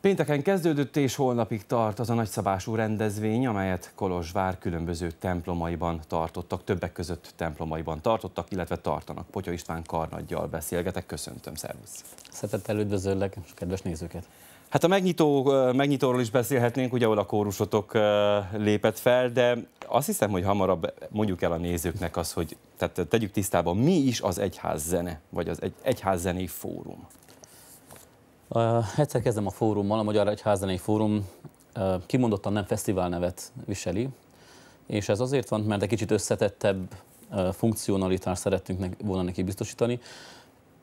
Pénteken kezdődött és holnapig tart az a nagyszabású rendezvény, amelyet Kolozsvár különböző templomaiban tartottak, többek között templomaiban tartottak, illetve tartanak. Potya István Karnaggyal beszélgetek, köszöntöm, szervusz! Szeretettel üdvözöllek, és kedves nézőket! Hát a megnyitó, megnyitóról is beszélhetnénk, ugye ahol a kórusotok lépett fel, de azt hiszem, hogy hamarabb mondjuk el a nézőknek az, hogy tehát tegyük tisztába, mi is az egyház zene, vagy az egy, egyház zené fórum. Uh, egyszer kezdem a fórummal, a Magyar Egyházzenei Fórum uh, kimondottan nem fesztivál nevet viseli, és ez azért van, mert egy kicsit összetettebb uh, funkcionalitást szerettünk nek- volna neki biztosítani.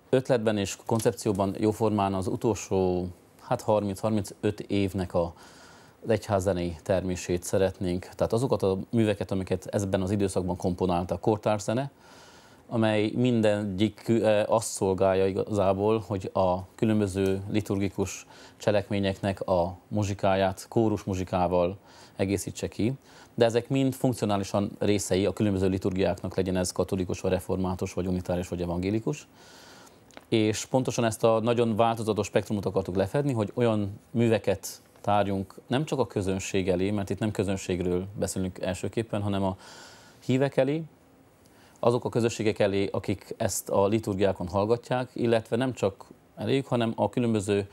Ötletben és koncepcióban jóformán az utolsó hát 30-35 évnek a az egyházzenei termését szeretnénk. Tehát azokat a műveket, amiket ezben az időszakban komponálta a kortárs zene, amely mindegyik azt szolgálja igazából, hogy a különböző liturgikus cselekményeknek a muzsikáját kórus muzsikával egészítse ki, de ezek mind funkcionálisan részei a különböző liturgiáknak, legyen ez katolikus, vagy református, vagy unitáris, vagy evangélikus. És pontosan ezt a nagyon változatos spektrumot akartuk lefedni, hogy olyan műveket tárjunk nem csak a közönség elé, mert itt nem közönségről beszélünk elsőképpen, hanem a hívek elé, azok a közösségek elé, akik ezt a liturgiákon hallgatják, illetve nem csak eléjük, hanem a különböző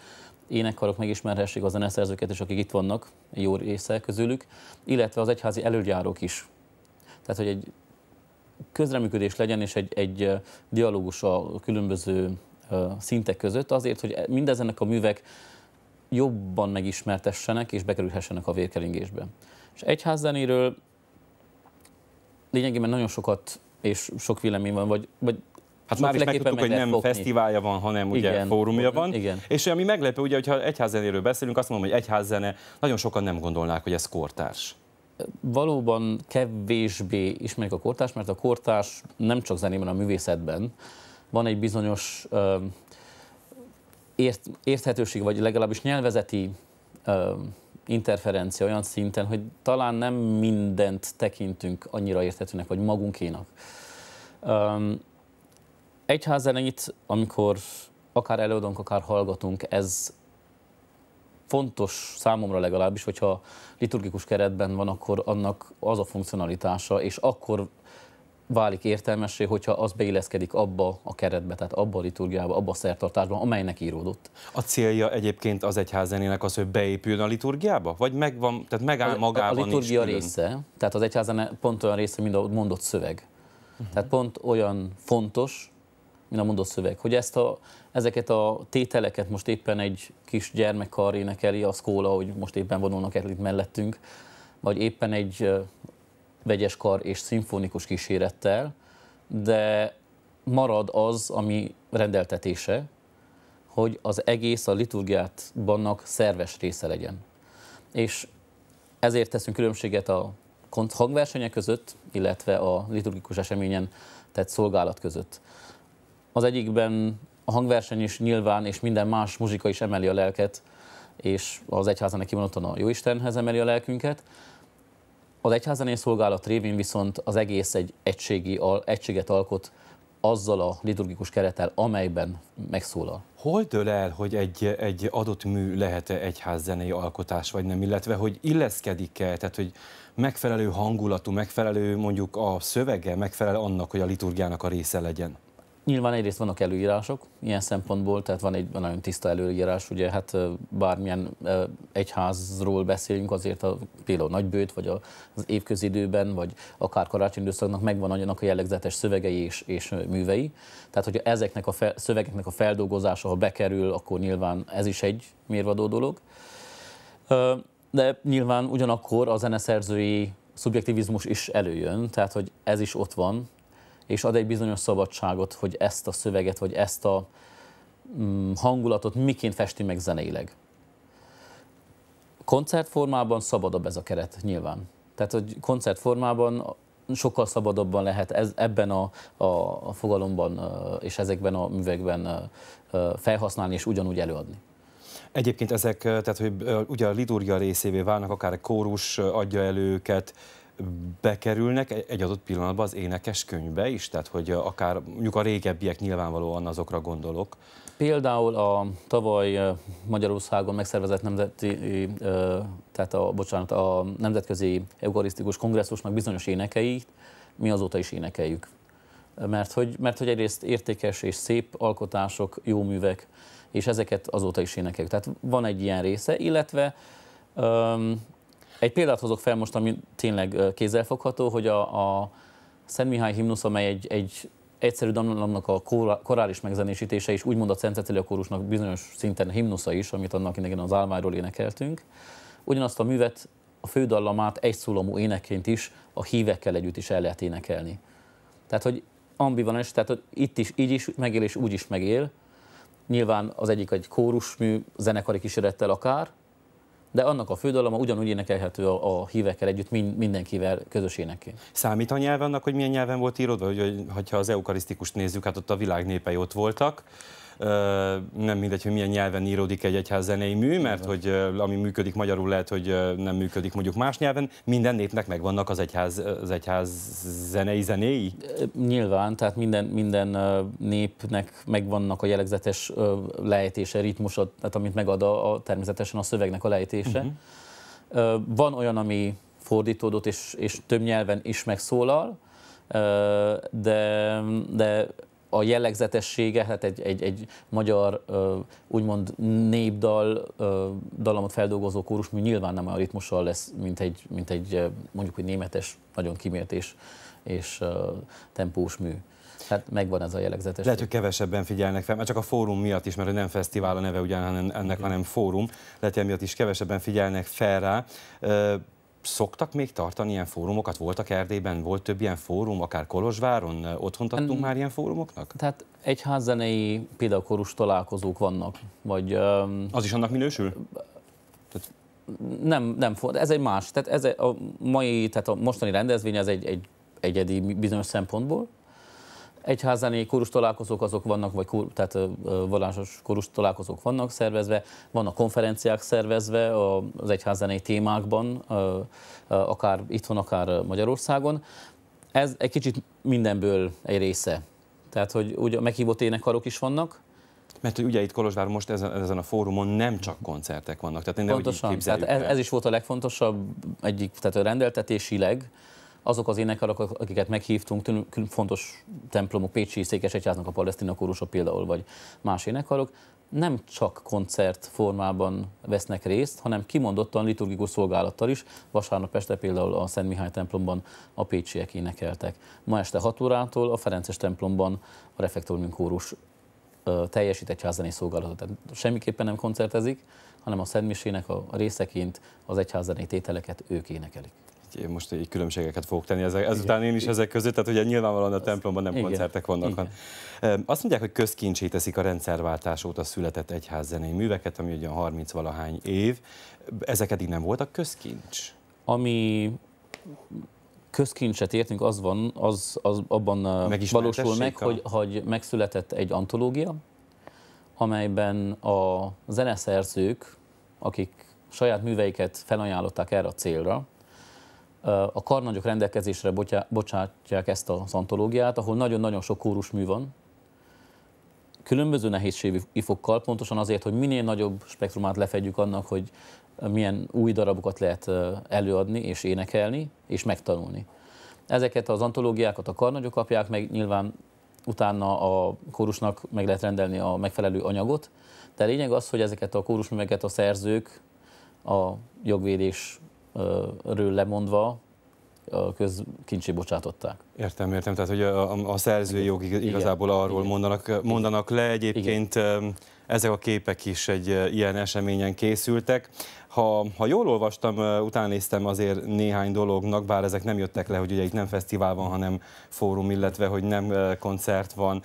énekkarok megismerhessék a zeneszerzőket is, akik itt vannak, jó része közülük, illetve az egyházi előjárók is. Tehát, hogy egy közreműködés legyen, és egy, egy dialógus a különböző szintek között azért, hogy mindezenek a művek jobban megismertessenek és bekerülhessenek a vérkeringésbe. És egyházzenéről lényegében nagyon sokat és sok vélemény van, vagy, vagy Hát már is megtudtuk, hogy nem fokni. fesztiválja van, hanem ugye igen, fórumja van. Igen. És ami meglepő, ugye, hogyha egyházzenéről beszélünk, azt mondom, hogy egyházzene, nagyon sokan nem gondolnák, hogy ez kortárs. Valóban kevésbé ismerik a kortárs, mert a kortárs nem csak zenében, a művészetben van egy bizonyos uh, ért, érthetőség, vagy legalábbis nyelvezeti uh, interferencia olyan szinten, hogy talán nem mindent tekintünk annyira értetőnek, vagy magunkénak. Um, egyházeneit, amikor akár előadunk, akár hallgatunk, ez fontos számomra legalábbis, hogyha liturgikus keretben van, akkor annak az a funkcionalitása, és akkor válik értelmessé, hogyha az beilleszkedik abba a keretbe, tehát abba a liturgiába, abba a szertartásba, amelynek íródott. A célja egyébként az egyházenének az, hogy beépüljön a liturgiába? Vagy megvan, tehát megáll magában A, a liturgia is része, külön? tehát az egyházene pont olyan része, mint a mondott szöveg. Uh-huh. Tehát pont olyan fontos, mint a mondott szöveg, hogy ezt a, ezeket a tételeket most éppen egy kis gyermekkar énekeli a szkóla, hogy most éppen vonulnak el itt mellettünk, vagy éppen egy vegyeskar és szimfonikus kísérettel, de marad az, ami rendeltetése, hogy az egész a liturgiát bannak szerves része legyen. És ezért teszünk különbséget a hangversenyek között, illetve a liturgikus eseményen tett szolgálat között. Az egyikben a hangverseny is nyilván, és minden más muzsika is emeli a lelket, és az egyháza neki a Jóistenhez emeli a lelkünket, az egyházenész szolgálat révén viszont az egész egy egységi, egységet alkot azzal a liturgikus kerettel, amelyben megszólal. Hol dől el, hogy egy, egy adott mű lehet-e egyházzenei alkotás, vagy nem, illetve hogy illeszkedik-e, tehát hogy megfelelő hangulatú, megfelelő mondjuk a szövege, megfelel annak, hogy a liturgiának a része legyen? Nyilván egyrészt vannak előírások ilyen szempontból, tehát van egy nagyon tiszta előírás, ugye hát bármilyen egyházról beszélünk, azért a, például nagybőt, vagy az évközidőben, vagy akár karácsony időszaknak megvan annak a jellegzetes szövegei és, és művei. Tehát, hogyha ezeknek a fe, szövegeknek a feldolgozása, ha bekerül, akkor nyilván ez is egy mérvadó dolog. De nyilván ugyanakkor a zeneszerzői szubjektivizmus is előjön, tehát hogy ez is ott van, és ad egy bizonyos szabadságot, hogy ezt a szöveget, vagy ezt a mm, hangulatot miként festi meg zeneileg. Koncertformában szabadabb ez a keret nyilván. Tehát, hogy koncertformában sokkal szabadabban lehet ez, ebben a, a, a fogalomban és ezekben a művekben felhasználni és ugyanúgy előadni. Egyébként ezek, tehát hogy ugye a liturgia részévé válnak, akár a kórus adja elő őket, bekerülnek egy adott pillanatban az énekes könyvbe is? Tehát, hogy akár mondjuk a régebbiek nyilvánvalóan azokra gondolok. Például a tavaly Magyarországon megszervezett nemzeti, tehát a, bocsánat, a Nemzetközi Eukarisztikus Kongresszusnak bizonyos énekeit mi azóta is énekeljük. Mert hogy, mert hogy egyrészt értékes és szép alkotások, jó művek, és ezeket azóta is énekeljük. Tehát van egy ilyen része, illetve egy példát hozok fel most, ami tényleg kézzelfogható, hogy a, a Szent Mihály himnusz, amely egy, egy egyszerű dallamnak a korális megzenésítése is, úgymond a Szent Cecilia kórusnak bizonyos szinten himnusza is, amit annak idegen az álmáról énekeltünk. Ugyanazt a művet, a fődallamát egy szólamú énekként is a hívekkel együtt is el lehet énekelni. Tehát, hogy ambivalens, tehát hogy itt is így is megél, és úgy is megél. Nyilván az egyik egy kórusmű, zenekari kísérettel akár, de annak a fődalama ugyanúgy énekelhető a, a hívekkel együtt, min, mindenkivel közös énekként. Számít a nyelv annak, hogy milyen nyelven volt írodva? Hogy, hogy, ha az eukarisztikust nézzük, hát ott a világ népei ott voltak, nem mindegy, hogy milyen nyelven íródik egy egyház zenei mű, mert hogy ami működik magyarul lehet, hogy nem működik mondjuk más nyelven, minden népnek megvannak az egyház, az egyház zenei zenéi? Nyilván, tehát minden, minden népnek megvannak a jellegzetes lejtése, ritmusa, tehát amit megad a, a természetesen a szövegnek a lejtése. Uh-huh. Van olyan, ami fordítódott és, és több nyelven is megszólal, de, de a jellegzetessége, hát egy, egy, egy magyar úgymond népdal dalamot feldolgozó kórusmű nyilván nem olyan ritmussal lesz, mint egy, mint egy mondjuk, hogy németes, nagyon kimért és, és tempós mű. Hát megvan ez a jellegzetes. Lehet, hogy kevesebben figyelnek fel, mert csak a fórum miatt is, mert nem fesztivál a neve ugyan ennek, hanem fórum, lehet, hogy miatt is kevesebben figyelnek fel rá. Szoktak még tartani ilyen fórumokat? Voltak Erdélyben, volt több ilyen fórum, akár Kolozsváron? Otthon tartunk már ilyen fórumoknak? Tehát egyházzenei példakorus találkozók vannak. Vagy, um, Az is annak minősül? Tehát... Nem, nem, ez egy más. Tehát ez a mai, tehát a mostani rendezvény az egy, egy egyedi bizonyos szempontból, egyházani kórus találkozók azok vannak, vagy kór, tehát vallásos kórus találkozók vannak szervezve, vannak konferenciák szervezve az egyházani témákban, akár itthon, akár Magyarországon. Ez egy kicsit mindenből egy része. Tehát, hogy ugye meghívott énekarok is vannak, mert hogy ugye itt Kolozsvár most ezen, ezen a fórumon nem csak koncertek vannak. Tehát Pontosan, tehát ez, ez is volt a legfontosabb, egyik, tehát a rendeltetésileg, azok az énekarok, akiket meghívtunk, fontos templomok, Pécsi Székesegyháznak a palesztina kórusok például, vagy más énekarok, nem csak koncert formában vesznek részt, hanem kimondottan liturgikus szolgálattal is. Vasárnap este például a Szent Mihály templomban a pécsiek énekeltek. Ma este 6 órától a Ferences templomban a refektorium kórus teljesít egyházzené szolgálatot. Tehát semmiképpen nem koncertezik, hanem a Misének a részeként az egyházzené tételeket ők énekelik most egy különbségeket fogok tenni ezek, ezután én is ezek között, tehát ugye nyilvánvalóan a templomban nem Igen. koncertek vannak. Igen. Azt mondják, hogy közkincsé teszik a rendszerváltás óta született egyházzenei műveket, ami ugye 30-valahány év. Ezek eddig nem voltak közkincs? Ami közkincset értünk, az van, az, az abban valósul meg, hogy, hogy megszületett egy antológia, amelyben a zeneszerzők, akik saját műveiket felajánlották erre a célra, a karnagyok rendelkezésre bocsátják ezt az antológiát, ahol nagyon-nagyon sok mű van, különböző nehézségű ifokkal, pontosan azért, hogy minél nagyobb spektrumát lefedjük annak, hogy milyen új darabokat lehet előadni és énekelni és megtanulni. Ezeket az antológiákat a karnagyok kapják, meg nyilván utána a kórusnak meg lehet rendelni a megfelelő anyagot. De a lényeg az, hogy ezeket a kórusműveket a szerzők a jogvédés ről lemondva közkincsé bocsátották. Értem, értem. Tehát, hogy a, a szerzői jog igazából Igen. arról mondanak, mondanak le. Egyébként Igen. ezek a képek is egy ilyen eseményen készültek. Ha, ha jól olvastam, utánéztem azért néhány dolognak, bár ezek nem jöttek le, hogy ugye itt nem fesztivál van, hanem fórum, illetve hogy nem koncert van.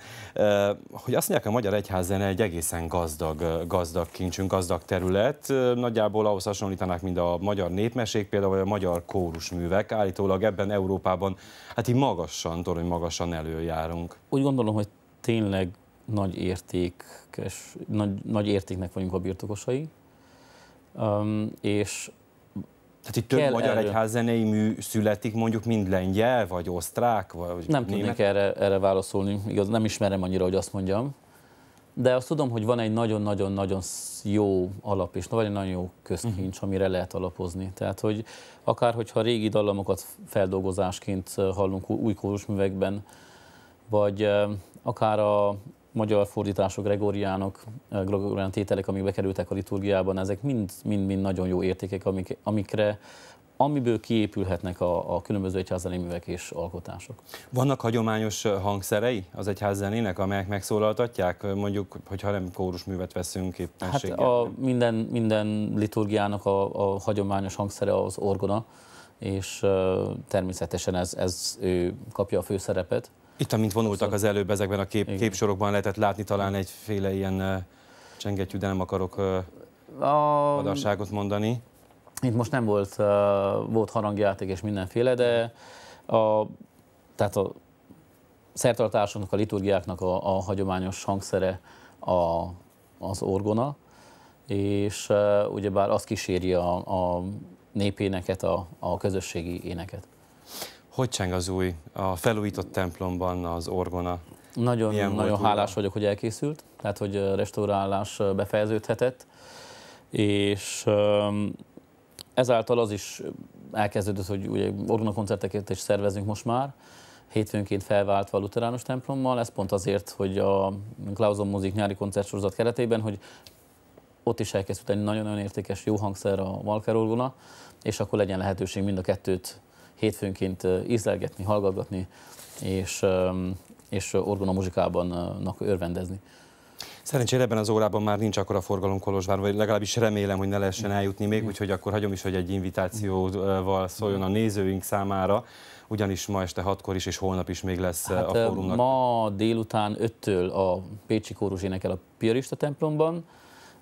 Hogy azt mondják, a Magyar zene egy egészen gazdag, gazdag kincsünk, gazdag terület. Nagyjából ahhoz hasonlítanák, mint a magyar népmesék, például vagy a magyar kórusművek. Állítólag ebben Európában, hát így maga magasan, torony magasan előjárunk. Úgy gondolom, hogy tényleg nagy, értékes, nagy, nagy értéknek vagyunk a birtokosai, um, és tehát itt több magyar erről... egyházzenei mű születik, mondjuk mind lengyel, vagy osztrák, vagy Nem német? tudnék erre, erre válaszolni, igaz, nem ismerem annyira, hogy azt mondjam de azt tudom, hogy van egy nagyon-nagyon-nagyon jó alap, és van egy nagyon jó közkincs, uh mhm. amire lehet alapozni. Tehát, hogy akár, hogyha régi dallamokat feldolgozásként hallunk új művekben, vagy akár a magyar fordítások, gregoriánok, gregorián tételek, amik bekerültek a liturgiában, ezek mind-mind nagyon jó értékek, amik, amikre amiből kiépülhetnek a, a különböző művek és alkotások. Vannak hagyományos hangszerei az egyházzenének, amelyek megszólaltatják, mondjuk, hogyha nem kórusművet veszünk éppenséggel? Hát a, minden, minden liturgiának a, a hagyományos hangszere az orgona, és uh, természetesen ez, ez ő kapja a főszerepet. Itt, amint vonultak az előbb ezekben a kép, képsorokban, lehetett látni talán egyféle ilyen uh, csengettyű, de nem akarok uh, a... adarságot mondani. Itt most nem volt, volt harangjáték és mindenféle, de a, tehát a szertartásoknak, a liturgiáknak a, a hagyományos hangszere a, az orgona, és uh, ugyebár az kíséri a, a népéneket, a, a közösségi éneket. Hogy cseng az új, a felújított templomban az orgona? Nagyon, Milyen nagyon hálás vagyok, hogy elkészült, tehát hogy restaurálás befejeződhetett, és um, ezáltal az is elkezdődött, hogy ugye koncerteket is szervezünk most már, hétfőnként felváltva a luteránus templommal, ez pont azért, hogy a Klauson Music nyári koncertsorozat keretében, hogy ott is elkezdődött egy nagyon-nagyon értékes, jó hangszer a Walker orgona, és akkor legyen lehetőség mind a kettőt hétfőnként ízlelgetni, hallgatni, és, és orgona muzsikában örvendezni. Szerencsére ebben az órában már nincs akkor a forgalom Kolozsvár, vagy legalábbis remélem, hogy ne lehessen eljutni még, úgyhogy akkor hagyom is, hogy egy invitációval szóljon a nézőink számára ugyanis ma este hatkor is, és holnap is még lesz eh, hát, a eh, fórumnak. Ma délután öttől a Pécsi Kórus énekel a Piarista templomban,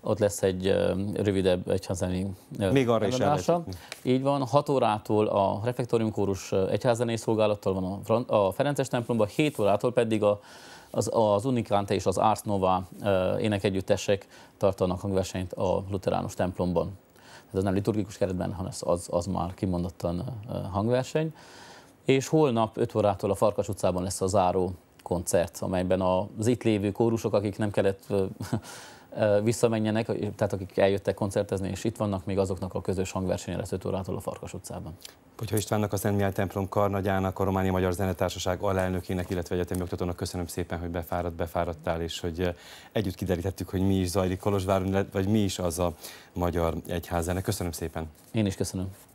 ott lesz egy rövidebb egyházeni Még arra előadása. is Így van, 6 órától a Refektorium Kórus egyházzenei szolgálattal van a, Ferences templomban, 7 órától pedig a, az, az Unikante és az Ars Nova énekegyüttesek tartanak hangversenyt a luteránus templomban. Hát ez nem liturgikus keretben, hanem az, az már kimondottan hangverseny. És holnap 5 órától a Farkas utcában lesz a záró koncert, amelyben az itt lévő kórusok, akik nem kellett visszamenjenek, tehát akik eljöttek koncertezni, és itt vannak még azoknak a közös hangversenyre 5 órától a Farkas utcában. Hogyha Istvánnak a Szent Mihály Templom karnagyának, a Románia Magyar Zenetársaság alelnökének, illetve egyetemi oktatónak köszönöm szépen, hogy befáradt, befáradtál, és hogy együtt kiderítettük, hogy mi is zajlik Kolozsváron, vagy mi is az a magyar egyházene. Köszönöm szépen. Én is köszönöm.